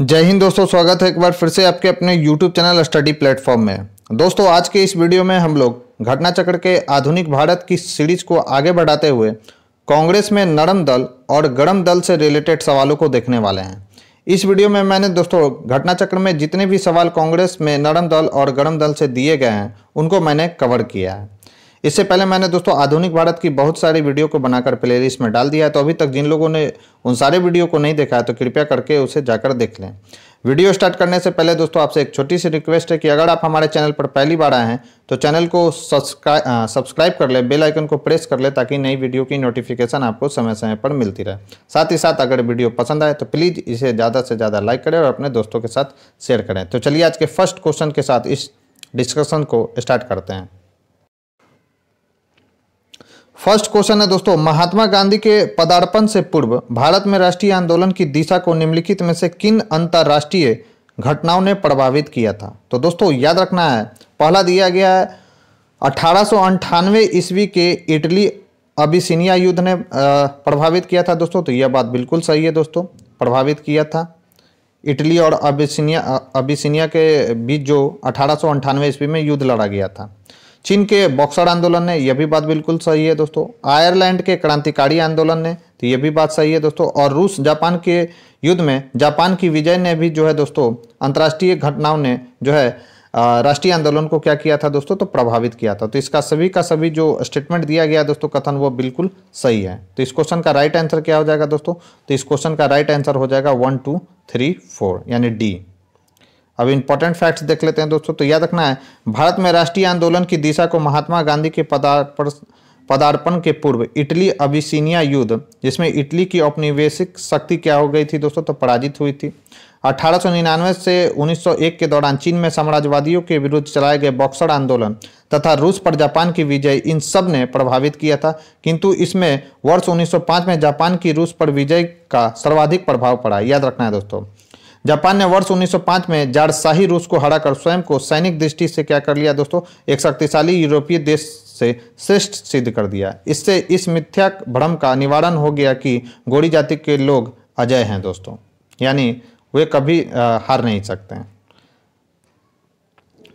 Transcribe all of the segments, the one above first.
जय हिंद दोस्तों स्वागत है एक बार फिर से आपके अपने YouTube चैनल स्टडी प्लेटफॉर्म में दोस्तों आज के इस वीडियो में हम लोग घटना चक्र के आधुनिक भारत की सीरीज को आगे बढ़ाते हुए कांग्रेस में नरम दल और गरम दल से रिलेटेड सवालों को देखने वाले हैं इस वीडियो में मैंने दोस्तों घटना चक्र में जितने भी सवाल कांग्रेस में नरम दल और गरम दल से दिए गए हैं उनको मैंने कवर किया है इससे पहले मैंने दोस्तों आधुनिक भारत की बहुत सारी वीडियो को बनाकर प्लेलिस्ट में डाल दिया है तो अभी तक जिन लोगों ने उन सारे वीडियो को नहीं देखा है तो कृपया करके उसे जाकर देख लें वीडियो स्टार्ट करने से पहले दोस्तों आपसे एक छोटी सी रिक्वेस्ट है कि अगर आप हमारे चैनल पर पहली बार आए हैं तो चैनल को सब्सक्राइब सब्सक्राइब कर लें बेल आइकन को प्रेस कर लें ताकि नई वीडियो की नोटिफिकेशन आपको समय समय पर मिलती रहे साथ ही साथ अगर वीडियो पसंद आए तो प्लीज़ इसे ज़्यादा से ज़्यादा लाइक करें और अपने दोस्तों के साथ शेयर करें तो चलिए आज के फर्स्ट क्वेश्चन के साथ इस डिस्कशन को स्टार्ट करते हैं फर्स्ट क्वेश्चन है दोस्तों महात्मा गांधी के पदार्पण से पूर्व भारत में राष्ट्रीय आंदोलन की दिशा को निम्नलिखित में से किन अंतर्राष्ट्रीय घटनाओं ने प्रभावित किया था तो दोस्तों याद रखना है पहला दिया गया है अठारह ईस्वी के इटली अबिसिनिया युद्ध ने प्रभावित किया था दोस्तों तो यह बात बिल्कुल सही है दोस्तों प्रभावित किया था इटली और अबिसिनिया अबिसिनिया के बीच जो अठारह ईस्वी में युद्ध लड़ा गया था चीन के बॉक्सर आंदोलन ने यह भी बात बिल्कुल सही है दोस्तों आयरलैंड के क्रांतिकारी आंदोलन ने तो यह भी बात सही है दोस्तों और रूस जापान के युद्ध में जापान की विजय ने भी जो है दोस्तों अंतर्राष्ट्रीय घटनाओं ने जो है राष्ट्रीय आंदोलन को क्या किया था दोस्तों तो प्रभावित किया था तो इसका सभी का सभी जो स्टेटमेंट दिया गया दोस्तों कथन वो बिल्कुल सही है तो इस क्वेश्चन का राइट आंसर क्या हो जाएगा दोस्तों तो इस क्वेश्चन का राइट आंसर हो जाएगा वन टू थ्री फोर यानी डी अब इंपॉर्टेंट फैक्ट्स देख लेते हैं दोस्तों तो याद रखना है भारत में राष्ट्रीय आंदोलन की दिशा को महात्मा गांधी के पदार्पण पदार्पण के पूर्व इटली अबिसिनिया युद्ध जिसमें इटली की औपनिवेशिक शक्ति क्या हो गई थी दोस्तों तो पराजित हुई थी 1899 से 1901 के दौरान चीन में साम्राज्यवादियों के विरुद्ध चलाए गए बॉक्सर आंदोलन तथा रूस पर जापान की विजय इन सब ने प्रभावित किया था किंतु इसमें वर्ष 1905 में जापान की रूस पर विजय का सर्वाधिक प्रभाव पड़ा याद रखना है दोस्तों जापान ने वर्ष 1905 में जाड़शाही रूस को हराकर स्वयं को सैनिक दृष्टि से क्या कर लिया दोस्तों एक शक्तिशाली यूरोपीय देश से श्रेष्ठ सिद्ध कर दिया इससे इस मिथ्या भ्रम का निवारण हो गया कि गोरी जाति के लोग अजय हैं दोस्तों यानी वे कभी हार नहीं सकते हैं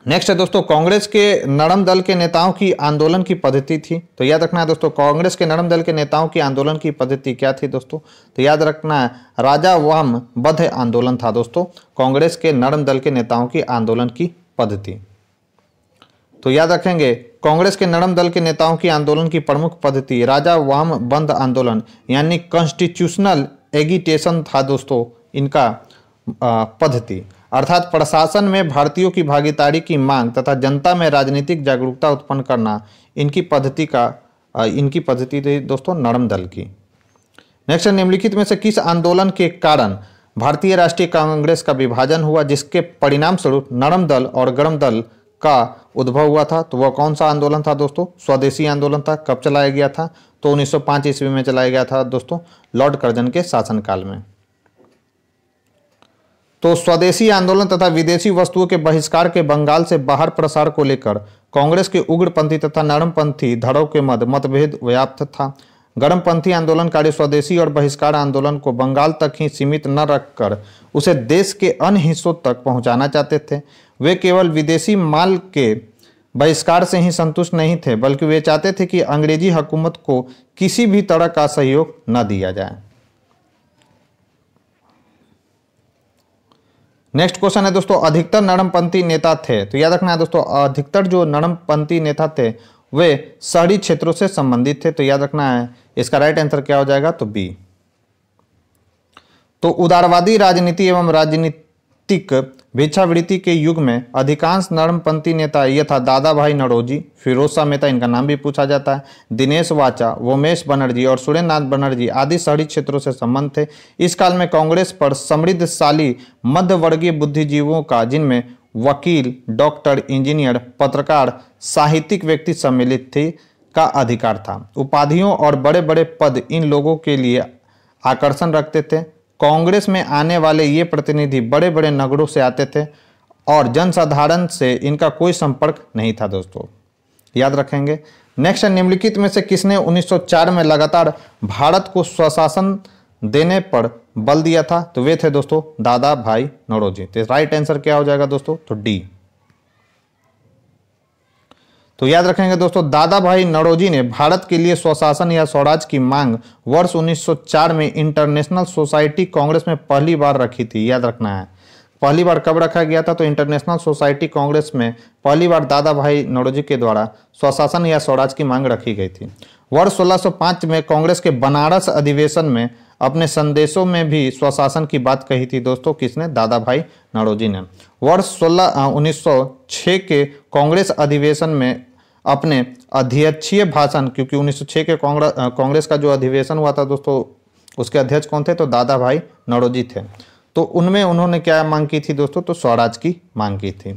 नेक्स्ट है दोस्तों कांग्रेस के नरम दल के नेताओं की आंदोलन की पद्धति थी तो याद रखना है दोस्तों कांग्रेस के नरम दल के नेताओं की आंदोलन की पद्धति क्या थी दोस्तों तो याद रखना है राजा वाम बध आंदोलन था दोस्तों कांग्रेस के नरम दल के नेताओं की आंदोलन की पद्धति तो याद रखेंगे कांग्रेस के नरम दल के नेताओं की आंदोलन की प्रमुख पद्धति राजा वाम बंद आंदोलन यानी कॉन्स्टिट्यूशनल एगिटेशन था दोस्तों इनका पद्धति अर्थात प्रशासन में भारतीयों की भागीदारी की मांग तथा जनता में राजनीतिक जागरूकता उत्पन्न करना इनकी पद्धति का इनकी पद्धति थी दोस्तों नरम दल की नेक्स्ट निम्नलिखित में से किस आंदोलन के कारण भारतीय राष्ट्रीय कांग्रेस का विभाजन हुआ जिसके परिणाम स्वरूप नरम दल और गर्म दल का उद्भव हुआ था तो वह कौन सा आंदोलन था दोस्तों स्वदेशी आंदोलन था कब चलाया गया था तो 1905 ईस्वी में चलाया गया था दोस्तों लॉर्ड कर्जन के शासनकाल में तो स्वदेशी आंदोलन तथा विदेशी वस्तुओं के बहिष्कार के बंगाल से बाहर प्रसार को लेकर कांग्रेस के उग्रपंथी तथा नरमपंथी धड़ों के मध्य मतभेद व्याप्त था गर्मपंथी आंदोलनकारी स्वदेशी और बहिष्कार आंदोलन को बंगाल तक ही सीमित न रखकर उसे देश के अन्य हिस्सों तक पहुंचाना चाहते थे वे केवल विदेशी माल के बहिष्कार से ही संतुष्ट नहीं थे बल्कि वे चाहते थे कि अंग्रेजी हुकूमत को किसी भी तरह का सहयोग न दिया जाए नेक्स्ट क्वेश्चन है दोस्तों अधिकतर नरमपंथी नेता थे तो याद रखना है दोस्तों अधिकतर जो नरमपंथी नेता थे वे शहरी क्षेत्रों से संबंधित थे तो याद रखना है इसका राइट आंसर क्या हो जाएगा तो बी तो उदारवादी राजनीति एवं राजनीति नैतिक भिक्षावृत्ति के युग में अधिकांश नरमपंथी नेता यथा दादा भाई नरोजी फिरोज शाह मेहता इनका नाम भी पूछा जाता है दिनेश वाचा वोमेश बनर्जी और सुरेंद्रनाथ बनर्जी आदि शहरी क्षेत्रों से संबंध थे इस काल में कांग्रेस पर समृद्धशाली मध्यवर्गीय बुद्धिजीवों का जिनमें वकील डॉक्टर इंजीनियर पत्रकार साहित्यिक व्यक्ति सम्मिलित थे का अधिकार था उपाधियों और बड़े बड़े पद इन लोगों के लिए आकर्षण रखते थे कांग्रेस में आने वाले ये प्रतिनिधि बड़े बड़े नगरों से आते थे और जनसाधारण से इनका कोई संपर्क नहीं था दोस्तों याद रखेंगे नेक्स्ट निम्नलिखित में से किसने 1904 में लगातार भारत को स्वशासन देने पर बल दिया था तो वे थे दोस्तों दादा भाई नौरोजी तो राइट आंसर क्या हो जाएगा दोस्तों तो डी तो याद रखेंगे दोस्तों दादा भाई नड़ोजी ने भारत के लिए स्वशासन या स्वराज की मांग वर्ष 1904 में इंटरनेशनल सोसाइटी कांग्रेस में पहली बार रखी थी याद रखना है पहली बार कब रखा गया था तो इंटरनेशनल सोसाइटी कांग्रेस में पहली बार दादा भाई नड़ोजी के द्वारा स्वशासन या स्वराज की मांग रखी गई थी वर्ष 1605 में कांग्रेस के बनारस अधिवेशन में अपने संदेशों में भी स्वशासन की बात कही थी दोस्तों किसने दादा भाई नड़ोजी ने वर्ष सोलह उन्नीस के कांग्रेस अधिवेशन में अपने अध्यक्षीय भाषण क्योंकि 1906 के कांग्रेस कांग्रेस का जो अधिवेशन हुआ था दोस्तों उसके अध्यक्ष कौन थे तो दादा भाई नरोजी थे तो उनमें उन्होंने क्या मांग की थी दोस्तों तो स्वराज की मांग की थी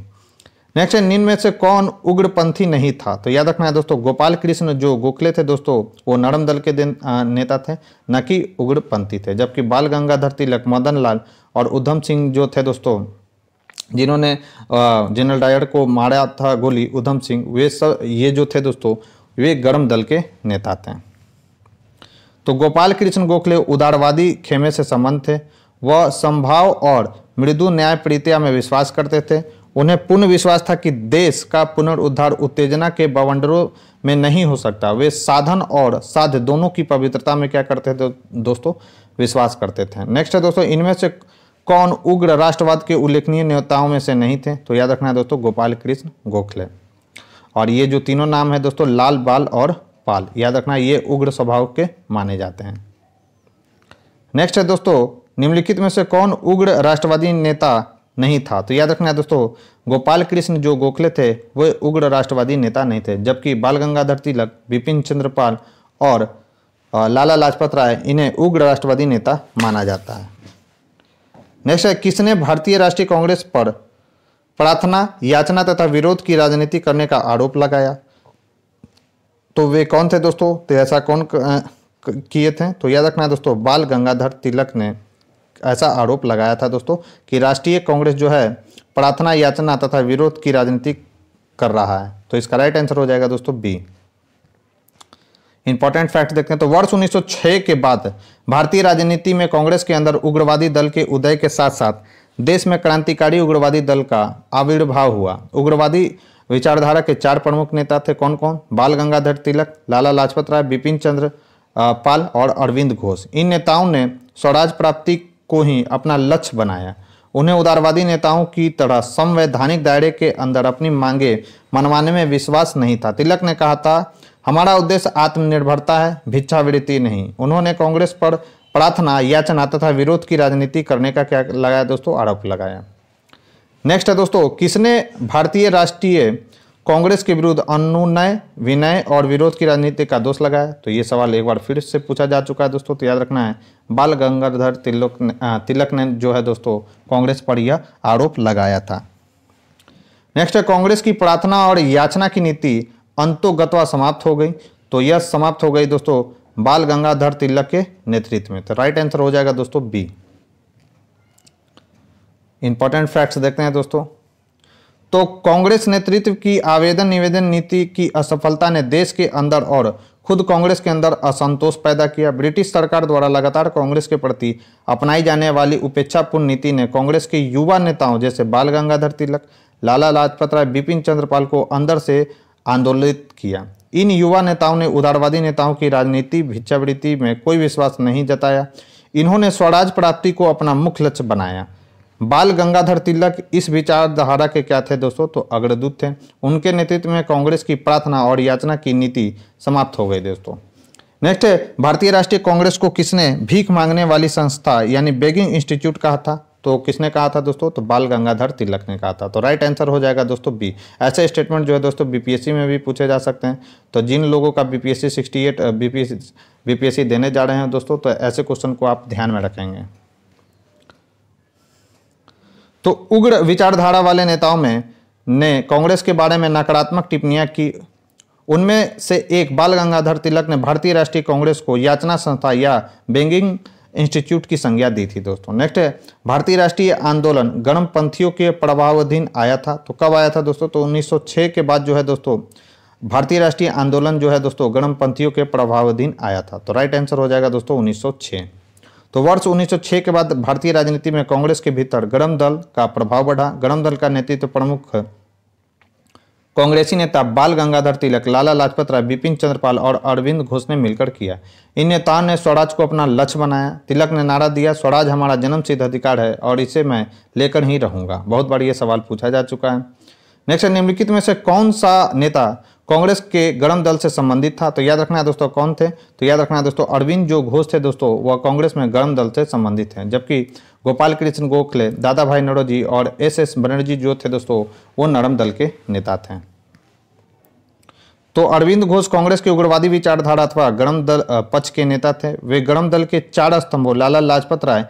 नेक्स्ट है निन्न में से कौन उग्रपंथी नहीं था तो याद रखना है दोस्तों गोपाल कृष्ण जो गोखले थे दोस्तों वो नरम दल के नेता थे न कि उग्रपंथी थे जबकि बाल गंगाधर तिलक मदन लाल और उधम सिंह जो थे दोस्तों जिन्होंने जनरल डायर को मारा था गोली उधम सिंह वे सब ये जो थे दोस्तों वे गर्म दल के नेता थे तो गोपाल कृष्ण गोखले उदारवादी खेमे से संबंध थे वह संभाव और मृदु न्याय प्रीतिया में विश्वास करते थे उन्हें पूर्ण विश्वास था कि देश का पुनरुद्धार उत्तेजना के बवंडरों में नहीं हो सकता वे साधन और साध दोनों की पवित्रता में क्या करते थे दोस्तों विश्वास करते थे नेक्स्ट है दोस्तों इनमें से कौन उग्र राष्ट्रवाद के उल्लेखनीय नेताओं में से नहीं थे तो याद रखना है दोस्तों गोपाल कृष्ण गोखले और ये जो तीनों नाम है दोस्तों लाल बाल और पाल याद रखना ये उग्र स्वभाव के माने जाते हैं नेक्स्ट है दोस्तों निम्नलिखित में से कौन उग्र राष्ट्रवादी नेता नहीं था तो याद रखना है दोस्तों गोपाल कृष्ण जो गोखले थे वे उग्र राष्ट्रवादी नेता नहीं थे जबकि बाल गंगाधर तिलक बिपिन चंद्रपाल और लाला लाजपत राय इन्हें उग्र राष्ट्रवादी नेता माना जाता है नेक्स्ट है किसने भारतीय राष्ट्रीय कांग्रेस पर प्रार्थना याचना तथा विरोध की राजनीति करने का आरोप लगाया तो वे कौन थे दोस्तों तो ऐसा कौन किए थे तो याद रखना दोस्तों बाल गंगाधर तिलक ने ऐसा आरोप लगाया था दोस्तों कि राष्ट्रीय कांग्रेस जो है प्रार्थना याचना तथा विरोध की राजनीति कर रहा है तो इसका राइट आंसर हो जाएगा दोस्तों बी इंपॉर्टेंट फैक्ट देखते हैं तो वर्ष 1906 के बाद भारतीय राजनीति में कांग्रेस के अंदर उग्रवादी दल के उदय के साथ साथ देश में क्रांतिकारी उग्रवादी दल का आविर्भाव हुआ उग्रवादी विचारधारा के चार प्रमुख नेता थे कौन कौन बाल गंगाधर तिलक लाला लाजपत राय बिपिन चंद्र पाल और अरविंद घोष इन नेताओं ने स्वराज प्राप्ति को ही अपना लक्ष्य बनाया उन्हें उदारवादी नेताओं की तरह संवैधानिक दायरे के अंदर अपनी मांगे मनवाने में विश्वास नहीं था तिलक ने कहा था हमारा उद्देश्य आत्मनिर्भरता है भिक्षावृत्ति नहीं उन्होंने कांग्रेस पर प्रार्थना याचना तथा विरोध की राजनीति करने का क्या लगाया दोस्तों आरोप लगाया नेक्स्ट है दोस्तों किसने भारतीय राष्ट्रीय कांग्रेस के विरुद्ध अनुनय विनय और विरोध की राजनीति का दोष लगाया तो ये सवाल एक बार फिर से पूछा जा चुका है दोस्तों तो याद रखना है बाल गंगाधर तिलक ने तिलक ने जो है दोस्तों कांग्रेस पर यह आरोप लगाया था नेक्स्ट है कांग्रेस की प्रार्थना और याचना की नीति अंतोगतवा समाप्त हो गई तो यह समाप्त हो गई दोस्तों बाल गंगाधर तिलक के नेतृत्व में तो राइट आंसर हो जाएगा दोस्तों बी इंपॉर्टेंट फैक्ट्स देखते हैं दोस्तों तो कांग्रेस नेतृत्व की आवेदन निवेदन नीति की असफलता ने देश के अंदर और खुद कांग्रेस के अंदर असंतोष पैदा किया ब्रिटिश सरकार द्वारा लगातार कांग्रेस के प्रति अपनाई जाने वाली उपेक्षापूर्ण नीति ने कांग्रेस के युवा नेताओं जैसे बाल गंगाधर तिलक लाला लाजपत राय बिपिन चंद्रपाल को अंदर से आंदोलित किया इन युवा नेताओं ने उदारवादी नेताओं की राजनीति भिक्षावृत्ति में कोई विश्वास नहीं जताया इन्होंने स्वराज प्राप्ति को अपना मुख्य लक्ष्य बनाया बाल गंगाधर तिलक इस विचारधारा के क्या थे दोस्तों तो अग्रदूत थे उनके नेतृत्व में कांग्रेस की प्रार्थना और याचना की नीति समाप्त हो गई दोस्तों नेक्स्ट है भारतीय राष्ट्रीय कांग्रेस को किसने भीख मांगने वाली संस्था यानी बेगिंग इंस्टीट्यूट कहा था तो किसने कहा था दोस्तों तो बाल गंगाधर तिलक ने कहा था तो राइट आंसर हो जाएगा दोस्तों बी ऐसे स्टेटमेंट जो है दोस्तों बीपीएससी में भी पूछे जा सकते हैं तो जिन लोगों का बीपीएससी 68 एट बीपीएससी देने जा रहे हैं दोस्तों तो ऐसे क्वेश्चन को आप ध्यान में रखेंगे तो उग्र विचारधारा वाले नेताओं में ने कांग्रेस के बारे में नकारात्मक टिप्पणियां की उनमें से एक बाल गंगाधर तिलक ने भारतीय राष्ट्रीय कांग्रेस को याचना संस्था या बेंगिंग इंस्टीट्यूट की संज्ञा दी थी दोस्तों नेक्स्ट है भारतीय राष्ट्रीय आंदोलन गणमपंथियों के प्रभावाधीन आया था तो कब आया था दोस्तों तो 1906 के बाद जो है दोस्तों भारतीय राष्ट्रीय आंदोलन जो है दोस्तों गणमपंथियों के प्रभावाधीन आया था तो राइट आंसर हो जाएगा दोस्तों उन्नीस तो वर्ष उन्नीस के बाद भारतीय राजनीति में कांग्रेस के भीतर गरम दल का प्रभाव बढ़ा गरम दल का नेतृत्व तो प्रमुख कांग्रेसी नेता बाल गंगाधर तिलक लाला लाजपत राय बिपिन चंद्रपाल और अरविंद घोष ने मिलकर किया इन नेताओं ने स्वराज को अपना लक्ष्य बनाया तिलक ने नारा दिया स्वराज हमारा जन्मसिद्ध अधिकार है और इसे मैं लेकर ही रहूंगा बहुत बार ये सवाल पूछा जा चुका है नेक्स्ट निम्नलिखित में से कौन सा नेता कांग्रेस के गरम दल से संबंधित था तो याद रखना है दोस्तों कौन थे तो याद रखना है दोस्तों अरविंद जो घोष थे दोस्तों वह कांग्रेस में गरम दल से संबंधित हैं जबकि गोपाल कृष्ण गोखले दादा भाई नरोजी और एस एस बनर्जी जो थे दोस्तों वो नरम दल के नेता थे तो अरविंद घोष कांग्रेस के उग्रवादी विचारधारा अथवा गणम दल पक्ष के नेता थे वे गणम दल के चार स्तंभों लाला लाजपत राय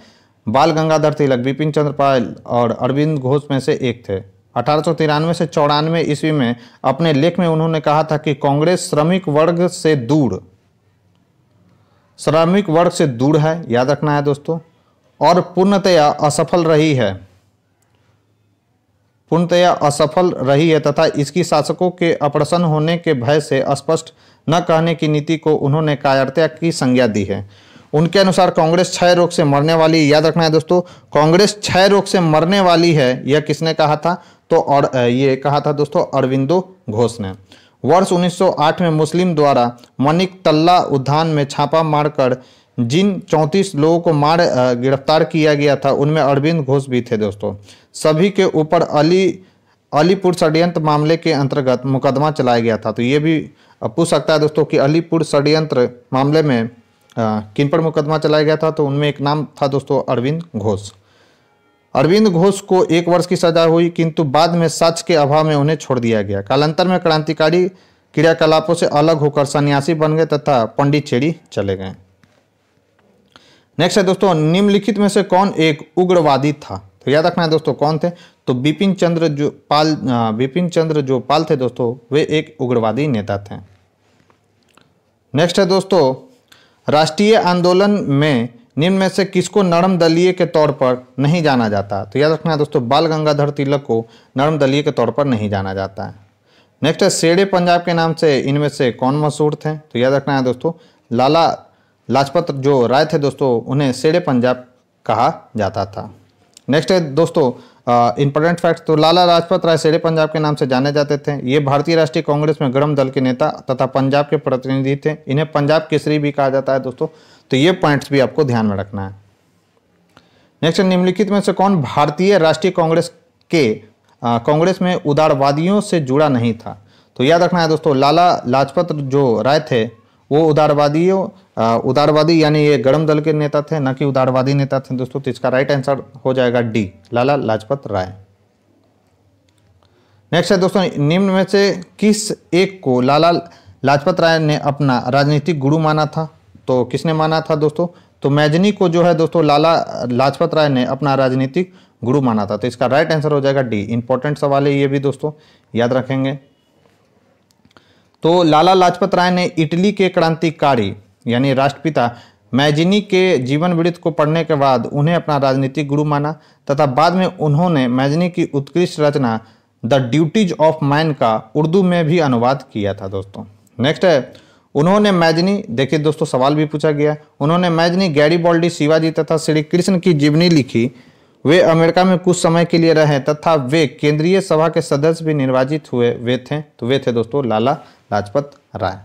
बाल गंगाधर तिलक बिपिन चंद्र पाल और अरविंद घोष में से एक थे अठारह से चौरानवे ईस्वी में अपने लेख में उन्होंने कहा था कि कांग्रेस श्रमिक वर्ग से दूर श्रमिक वर्ग से दूर है याद रखना है दोस्तों और पूर्णतया असफल रही है पूर्णतया असफल रही है तथा इसकी शासकों के अप्रसन्न होने के भय से स्पष्ट न कहने की नीति को उन्होंने कायरता की संज्ञा दी है उनके अनुसार कांग्रेस क्षय रोग से मरने वाली याद रखना है दोस्तों कांग्रेस क्षय रोग से मरने वाली है यह किसने कहा था तो और ये कहा था दोस्तों अरविंदो घोष ने वर्ष 1908 में मुस्लिम द्वारा मनिक तल्ला उद्यान में छापा मारकर जिन 34 लोगों को मार गिरफ्तार किया गया था उनमें अरविंद घोष भी थे दोस्तों सभी के ऊपर अली अलीपुर षड्यंत्र मामले के अंतर्गत मुकदमा चलाया गया था तो ये भी पूछ सकता है दोस्तों कि अलीपुर षड्यंत्र मामले में किन पर मुकदमा चलाया गया था तो उनमें एक नाम था दोस्तों अरविंद घोष अरविंद घोष को एक वर्ष की सजा हुई किंतु बाद में सच के अभाव में उन्हें छोड़ दिया गया कालांतर में क्रांतिकारी क्रियाकलापों से अलग होकर सन्यासी बन गए तथा पंडिचेरी चले गए नेक्स्ट है दोस्तों निम्नलिखित में से कौन एक उग्रवादी था तो याद रखना है दोस्तों कौन थे तो बिपिन चंद्र जो पाल बिपिन चंद्र जो पाल थे दोस्तों वे एक उग्रवादी नेता थे नेक्स्ट है दोस्तों राष्ट्रीय आंदोलन में निम्न में से किसको नरम दलीय के तौर पर नहीं जाना जाता तो याद रखना है दोस्तों बाल गंगाधर तिलक को नरम दलीय के तौर पर नहीं जाना जाता है नेक्स्ट है शेड़े पंजाब के नाम से इनमें से कौन मशहूर थे तो याद रखना है दोस्तों लाला लाजपत जो राय थे दोस्तों उन्हें शेर पंजाब कहा जाता था नेक्स्ट है दोस्तों इंपॉर्टेंट फैक्ट तो लाला लाजपत राय सेड़े पंजाब के नाम से जाने जाते थे ये भारतीय राष्ट्रीय कांग्रेस में गर्म दल के नेता तथा पंजाब के प्रतिनिधि थे इन्हें पंजाब केसरी भी कहा जाता है दोस्तों तो ये पॉइंट्स भी आपको ध्यान में रखना है नेक्स्ट निम्नलिखित में से कौन भारतीय राष्ट्रीय कांग्रेस के कांग्रेस में उदारवादियों से जुड़ा नहीं था तो याद रखना है दोस्तों लाला लाजपत जो राय थे वो उदारवादी उदारवादी यानी ये गरम दल के नेता थे ना कि उदारवादी नेता थे दोस्तों तो इसका राइट आंसर हो जाएगा डी लाला लाजपत राय नेक्स्ट है दोस्तों निम्न में से किस एक को लाला लाजपत राय ने अपना राजनीतिक गुरु माना था तो किसने माना था दोस्तों तो मैजनी को जो है दोस्तों लाला लाजपत राय ने अपना राजनीतिक गुरु माना था तो इसका राइट आंसर हो जाएगा डी इंपॉर्टेंट सवाल है ये भी दोस्तों याद रखेंगे तो लाला लाजपत राय ने इटली के क्रांतिकारी यानी राष्ट्रपिता मैजिनी के जीवन वृत्त को पढ़ने के बाद उन्हें अपना राजनीतिक गुरु माना तथा बाद में उन्होंने मैजिनी की उत्कृष्ट रचना द ड्यूटीज ऑफ मैन का उर्दू में भी अनुवाद किया था दोस्तों नेक्स्ट है उन्होंने मैजनी देखिए दोस्तों सवाल भी पूछा गया उन्होंने मैजनी गैरी बॉल्डी शिवाजी तथा श्री कृष्ण की जीवनी लिखी वे अमेरिका में कुछ समय के लिए रहे तथा वे केंद्रीय सभा के सदस्य भी निर्वाचित हुए वे थे तो वे थे दोस्तों लाला लाजपत राय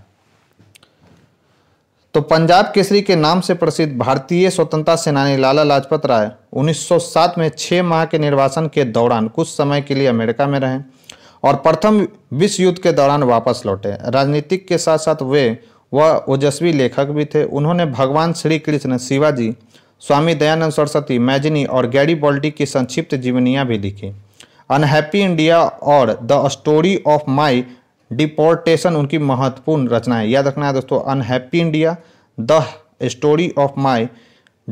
तो पंजाब केसरी के नाम से प्रसिद्ध भारतीय स्वतंत्रता सेनानी लाला लाजपत राय 1907 में छः माह के निर्वासन के दौरान कुछ समय के लिए अमेरिका में रहे और प्रथम विश्व युद्ध के दौरान वापस लौटे राजनीतिक के साथ साथ वे वह ओजस्वी लेखक भी थे उन्होंने भगवान श्री कृष्ण शिवाजी स्वामी दयानंद सरस्वती मैजिनी और गैरी बॉल्टी की संक्षिप्त जीवनियाँ भी लिखी अनहैप्पी इंडिया और the story of my deportation उनकी महत्वपूर्ण रचना है याद रखना है दोस्तों unhappy India the story of my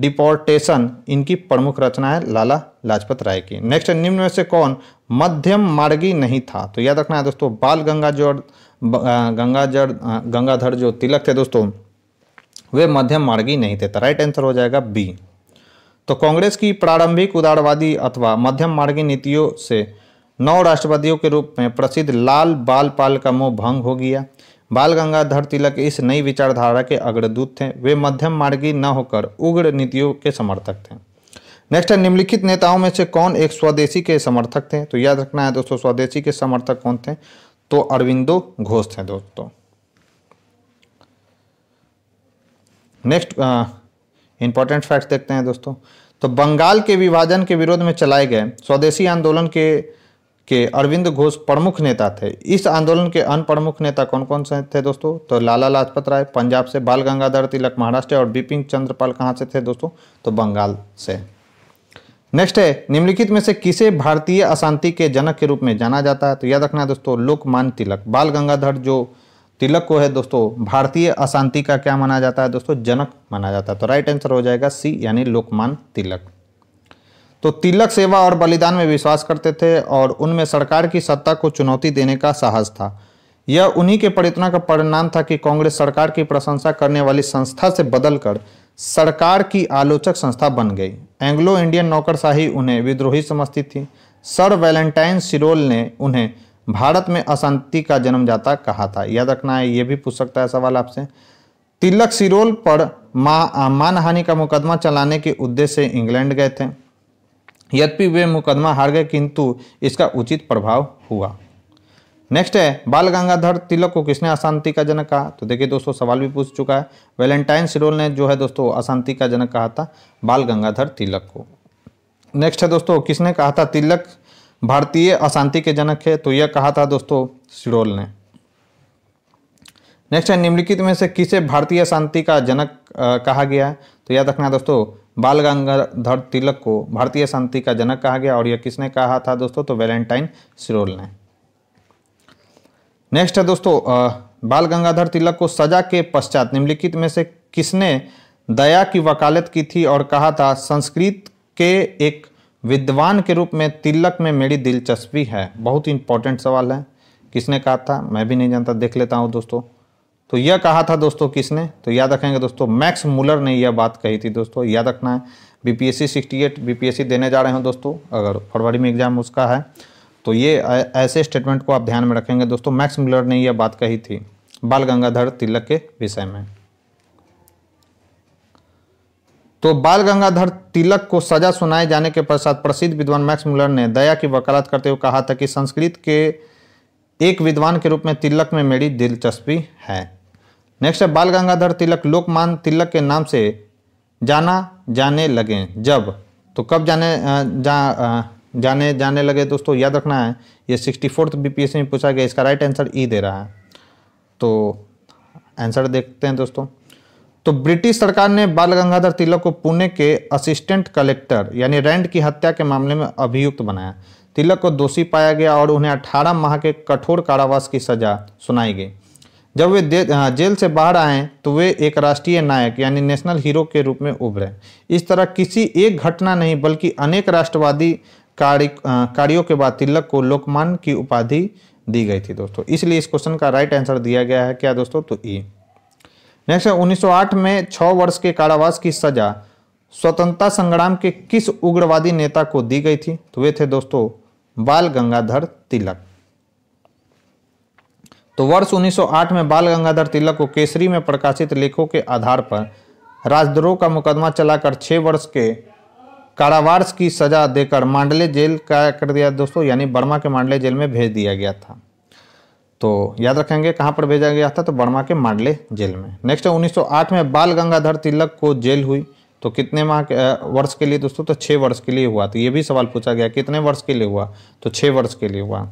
deportation इनकी प्रमुख रचना है लाला लाजपत राय की नेक्स्ट निम्न में से कौन मध्यम मार्गी नहीं था तो याद रखना है दोस्तों बाल गंगा गंगाजर गंगाधर जो तिलक थे दोस्तों वे मध्यम मार्गी नहीं थे तो राइट आंसर हो जाएगा बी तो कांग्रेस की प्रारंभिक उदारवादी अथवा मध्यम मार्गी नीतियों से नौ राष्ट्रपतियों के रूप में प्रसिद्ध लाल बाल पाल का मोह भंग हो गया बाल गंगाधर तिलक इस नई विचारधारा के अग्रदूत थे वे मध्यम मार्गी न होकर उग्र नीतियों के समर्थक थे नेक्स्ट है निम्नलिखित नेताओं में से कौन एक स्वदेशी के समर्थक थे तो याद रखना है दोस्तों स्वदेशी के समर्थक कौन थे तो अरविंदो घोष थे दोस्तों नेक्स्ट इंपॉर्टेंट फैक्ट देखते हैं दोस्तों तो बंगाल के विभाजन के विरोध में चलाए गए स्वदेशी आंदोलन के के अरविंद घोष प्रमुख नेता थे इस आंदोलन के अन्य प्रमुख नेता कौन कौन से थे दोस्तों तो लाला लाजपत राय पंजाब से बाल गंगाधर तिलक महाराष्ट्र और बिपिन चंद्रपाल कहाँ से थे दोस्तों तो बंगाल से नेक्स्ट है निम्नलिखित में से किसे भारतीय अशांति के जनक के रूप में जाना जाता है तो याद रखना है दोस्तों लोकमान तिलक बाल गंगाधर जो तिलक को है दोस्तों भारतीय अशांति का क्या माना जाता है दोस्तों जनक माना जाता है तो राइट आंसर हो जाएगा सी यानी लोकमान तिलक तो तिलक सेवा और बलिदान में विश्वास करते थे और उनमें सरकार की सत्ता को चुनौती देने का साहस था यह उन्हीं के प्रयत्नों का परिणाम था कि कांग्रेस सरकार की प्रशंसा करने वाली संस्था से बदलकर सरकार की आलोचक संस्था बन गई एंग्लो इंडियन नौकरशाही उन्हें विद्रोही समझती थी सर वैलेंटाइन सिरोल ने उन्हें भारत में अशांति का जन्मजाता कहा था याद रखना है ये भी पूछ सकता है सवाल आपसे तिलक सिरोल पर मा मानहानि का मुकदमा चलाने के उद्देश्य से इंग्लैंड गए थे यद्यपि वे मुकदमा हार गए किंतु इसका उचित प्रभाव हुआ नेक्स्ट है बाल गंगाधर तिलक को किसने अशांति का जनक कहा तो देखिए दोस्तों सवाल भी पूछ चुका है वैलेंटाइन सिरोल ने जो है दोस्तों अशांति का जनक कहा था बाल गंगाधर तिलक को नेक्स्ट है दोस्तों किसने कहा था तिलक भारतीय अशांति के जनक है तो यह कहा था दोस्तों सिरोल ने नेक्स्ट है निम्नलिखित में से किसे भारतीय शांति का जनक आ, कहा गया है तो याद रखना दोस्तों बाल गंगाधर तिलक को भारतीय शांति का जनक कहा गया और यह किसने कहा था दोस्तों तो वैलेंटाइन सिरोल ने नेक्स्ट है दोस्तों बाल गंगाधर तिलक को सजा के पश्चात निम्नलिखित में से किसने दया की वकालत की थी और कहा था संस्कृत के एक विद्वान के रूप में तिलक में मेरी दिलचस्पी है बहुत इंपॉर्टेंट सवाल है किसने कहा था मैं भी नहीं जानता देख लेता हूँ दोस्तों तो यह कहा था दोस्तों किसने तो याद रखेंगे दोस्तों मैक्स मूलर ने यह बात कही थी दोस्तों याद रखना है बीपीएससी 68 बीपीएससी देने जा रहे हो दोस्तों अगर फरवरी में एग्जाम उसका है तो ये ऐसे स्टेटमेंट को आप ध्यान में रखेंगे दोस्तों मैक्स मूलर ने यह बात कही थी बाल गंगाधर तिलक के विषय में तो बाल गंगाधर तिलक को सजा सुनाए जाने के पश्चात प्रसिद्ध विद्वान मैक्स मुलर ने दया की वकालत करते हुए कहा था कि संस्कृत के एक विद्वान के रूप में तिलक में मेरी दिलचस्पी है नेक्स्ट है बाल गंगाधर तिलक लोकमान तिलक के नाम से जाना जाने लगे जब तो कब जाने जा जाने जाने लगे दोस्तों याद रखना है ये सिक्सटी फोर्थ बी में पूछा गया इसका राइट आंसर ई दे रहा है तो आंसर देखते हैं दोस्तों तो ब्रिटिश सरकार ने बाल गंगाधर तिलक को पुणे के असिस्टेंट कलेक्टर यानी रैंड की हत्या के मामले में अभियुक्त बनाया तिलक को दोषी पाया गया और उन्हें 18 माह के कठोर कारावास की सजा सुनाई गई जब वे हाँ, जेल से बाहर आए तो वे एक राष्ट्रीय नायक यानी नेशनल हीरो के रूप में उभरे इस तरह किसी एक घटना नहीं बल्कि अनेक राष्ट्रवादी कार्य हाँ, कार्यों के बाद तिलक को लोकमान की उपाधि दी गई थी दोस्तों इसलिए इस क्वेश्चन का राइट आंसर दिया गया है क्या दोस्तों तो ई e। नेक्स्ट है उन्नीस में छः वर्ष के कारावास की सजा स्वतंत्रता संग्राम के किस उग्रवादी नेता को दी गई थी तो वे थे दोस्तों बाल गंगाधर तिलक तो वर्ष 1908 में बाल गंगाधर तिलक को केसरी में प्रकाशित लेखों के आधार पर राजद्रोह का मुकदमा चलाकर छः वर्ष के कारावास की सजा देकर मांडले जेल का कर दिया दोस्तों यानी बर्मा के मांडले जेल में भेज दिया गया था तो याद रखेंगे कहाँ पर भेजा गया था तो बर्मा के मांडले जेल में नेक्स्ट है उन्नीस में बाल गंगाधर तिलक को जेल हुई तो कितने माह वर्ष के लिए दोस्तों तो छः वर्ष के लिए हुआ तो ये भी सवाल पूछा गया कितने वर्ष के लिए हुआ तो छः वर्ष के लिए हुआ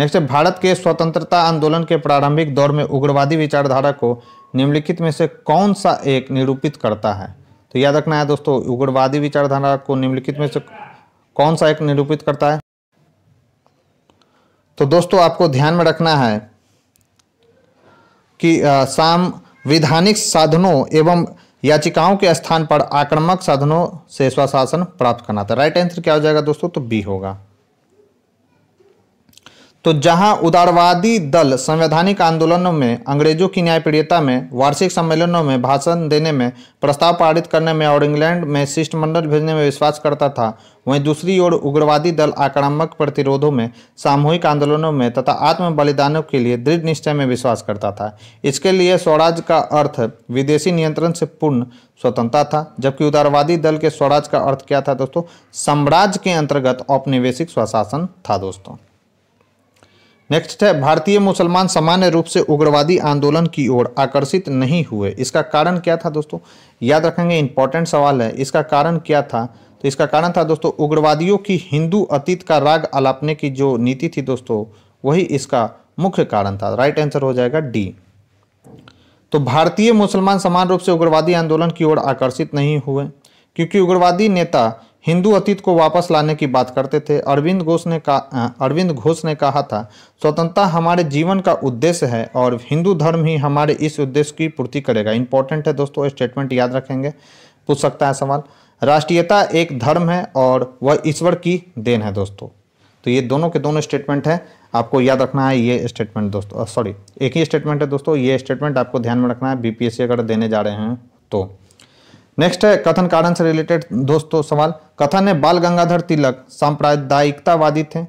नेक्स्ट है भारत के स्वतंत्रता आंदोलन के प्रारंभिक दौर में उग्रवादी विचारधारा को निम्नलिखित में से कौन सा एक निरूपित करता है तो याद रखना है दोस्तों उग्रवादी विचारधारा को निम्नलिखित में से कौन सा एक निरूपित करता है तो दोस्तों आपको ध्यान में रखना है कि साम विधानिक साधनों एवं याचिकाओं के स्थान पर आक्रामक साधनों से स्वशासन प्राप्त करना था राइट आंसर क्या हो जाएगा दोस्तों तो बी होगा तो जहां उदारवादी दल संवैधानिक आंदोलनों में अंग्रेजों की न्यायप्रियता में वार्षिक सम्मेलनों में भाषण देने में प्रस्ताव पारित करने में और इंग्लैंड में शिष्टमंडल भेजने में विश्वास करता था वहीं दूसरी ओर उग्रवादी दल आक्रामक प्रतिरोधों में सामूहिक आंदोलनों में तथा आत्म बलिदानों के लिए दृढ़ निश्चय में विश्वास करता था इसके लिए स्वराज का अर्थ विदेशी नियंत्रण से पूर्ण स्वतंत्रता था जबकि उदारवादी दल के स्वराज का अर्थ क्या था दोस्तों साम्राज्य के अंतर्गत औपनिवेशिक स्वशासन था दोस्तों नेक्स्ट है भारतीय मुसलमान सामान्य रूप से उग्रवादी आंदोलन की ओर आकर्षित नहीं हुए इसका कारण क्या था दोस्तों याद रखेंगे इंपॉर्टेंट सवाल है इसका कारण क्या था तो इसका कारण था दोस्तों उग्रवादियों की हिंदू अतीत का राग अलापने की जो नीति थी दोस्तों वही इसका मुख्य कारण था राइट आंसर हो जाएगा डी तो भारतीय मुसलमान समान रूप से उग्रवादी आंदोलन की ओर आकर्षित नहीं हुए क्योंकि उग्रवादी नेता हिंदू अतीत को वापस लाने की बात करते थे अरविंद घोष ने कहा अरविंद घोष ने कहा था स्वतंत्रता हमारे जीवन का उद्देश्य है और हिंदू धर्म ही हमारे इस उद्देश्य की पूर्ति करेगा इंपॉर्टेंट है दोस्तों स्टेटमेंट याद रखेंगे पूछ सकता है सवाल राष्ट्रीयता एक धर्म है और वह ईश्वर की देन है दोस्तों तो ये दोनों के दोनों स्टेटमेंट है आपको याद रखना है ये स्टेटमेंट दोस्तों सॉरी एक ही स्टेटमेंट है दोस्तों ये स्टेटमेंट आपको ध्यान में रखना है बीपीएससी अगर देने जा रहे हैं तो नेक्स्ट है कथन कारण से रिलेटेड दोस्तों सवाल कथन है बाल गंगाधर तिलक सांप्रदायिकतावादी थे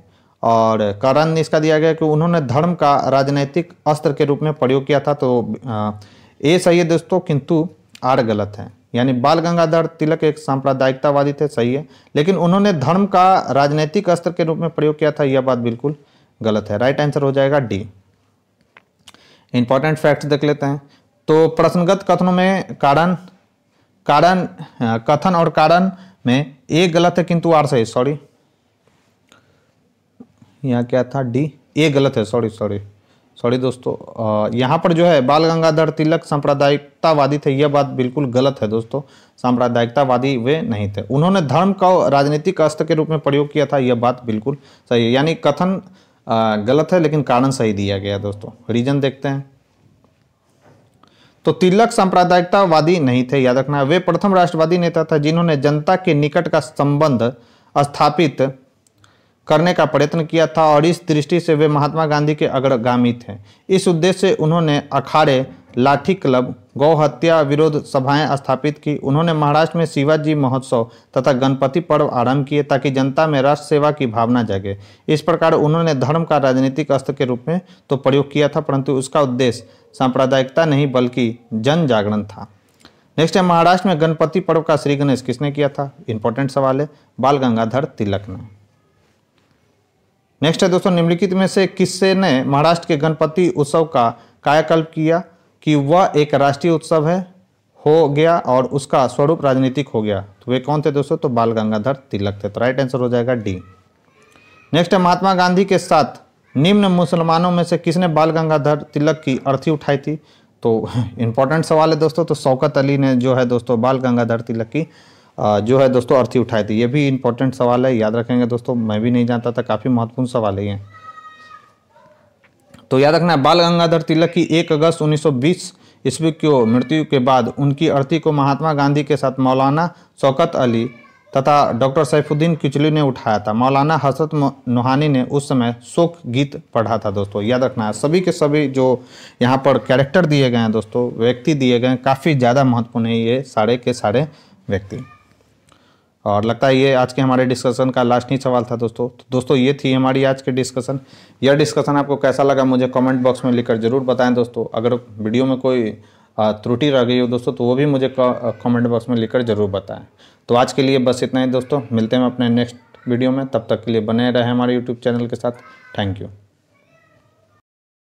और कारण इसका दिया गया कि उन्होंने धर्म का राजनैतिक अस्त्र के रूप में प्रयोग किया था तो ए सही है दोस्तों किंतु आर गलत है यानी बाल गंगाधर तिलक एक सांप्रदायिकतावादी थे सही है लेकिन उन्होंने धर्म का राजनैतिक अस्त्र के रूप में प्रयोग किया था यह बात बिल्कुल गलत है राइट आंसर हो जाएगा डी इंपॉर्टेंट फैक्ट देख लेते हैं तो प्रश्नगत कथनों में कारण कारण हाँ, कथन और कारण में ए गलत है किंतु आर सही सॉरी यहाँ क्या था डी ए गलत है सॉरी सॉरी सॉरी दोस्तों यहाँ पर जो है बाल गंगाधर तिलक सांप्रदायिकतावादी थे यह बात बिल्कुल गलत है दोस्तों सांप्रदायिकतावादी वे नहीं थे उन्होंने धर्म का राजनीतिक अस्त्र के रूप में प्रयोग किया था यह बात बिल्कुल सही है यानी कथन गलत है लेकिन कारण सही दिया गया दोस्तों रीजन देखते हैं तो तिलक सांप्रदायिकतावादी नहीं थे याद रखना वे प्रथम राष्ट्रवादी नेता था जिन्होंने जनता के निकट का संबंध स्थापित करने का प्रयत्न किया था और इस दृष्टि से वे महात्मा गांधी के अग्रगामी थे इस उद्देश्य से उन्होंने अखाड़े लाठी क्लब गौ हत्या विरोध सभाएं स्थापित की उन्होंने महाराष्ट्र में शिवाजी महोत्सव तथा गणपति पर्व आरंभ किए ताकि जनता में राष्ट्र सेवा की भावना जागे इस प्रकार उन्होंने धर्म का राजनीतिक अस्त्र के रूप में तो प्रयोग किया था परंतु उसका उद्देश्य सांप्रदायिकता नहीं बल्कि जन जागरण था नेक्स्ट है महाराष्ट्र में गणपति पर्व का श्री गणेश किसने किया था इंपॉर्टेंट सवाल है बाल गंगाधर तिलक ने नेक्स्ट है दोस्तों निम्नलिखित में से किससे ने महाराष्ट्र के गणपति उत्सव का कायाकल्प किया कि वह एक राष्ट्रीय उत्सव है हो गया और उसका स्वरूप राजनीतिक हो गया तो वे कौन थे दोस्तों तो बाल गंगाधर तिलक थे तो राइट आंसर हो जाएगा डी नेक्स्ट है महात्मा गांधी के साथ निम्न मुसलमानों में से किसने बाल गंगाधर तिलक की अर्थी उठाई थी तो इम्पोर्टेंट सवाल है दोस्तों तो शौकत अली ने जो है दोस्तों बाल गंगाधर तिलक की जो है दोस्तों अर्थी उठाई थी ये भी इम्पोर्टेंट सवाल है याद रखेंगे दोस्तों मैं भी नहीं जानता था काफ़ी महत्वपूर्ण सवाल है ये तो याद रखना बाल गंगाधर तिलक की एक अगस्त 1920 ईस्वी को मृत्यु के बाद उनकी अर्थी को महात्मा गांधी के साथ मौलाना शौकत अली तथा डॉक्टर सैफुद्दीन किचली ने उठाया था मौलाना हसरत नोहानी ने उस समय शोक गीत पढ़ा था दोस्तों याद रखना है सभी के सभी जो यहाँ पर कैरेक्टर दिए गए हैं दोस्तों व्यक्ति दिए गए काफ़ी ज़्यादा महत्वपूर्ण है ये सारे के सारे व्यक्ति और लगता है ये आज के हमारे डिस्कशन का लास्ट ही सवाल था दोस्तों तो दोस्तों ये थी हमारी आज की डिस्कशन यह डिस्कशन आपको कैसा लगा मुझे कमेंट बॉक्स में लिखकर ज़रूर बताएं दोस्तों अगर वीडियो में कोई त्रुटि रह गई हो दोस्तों तो वो भी मुझे कमेंट बॉक्स में लिखकर ज़रूर बताएं तो आज के लिए बस इतना ही दोस्तों मिलते हैं अपने नेक्स्ट वीडियो में तब तक के लिए बने रहे हमारे यूट्यूब चैनल के साथ थैंक यू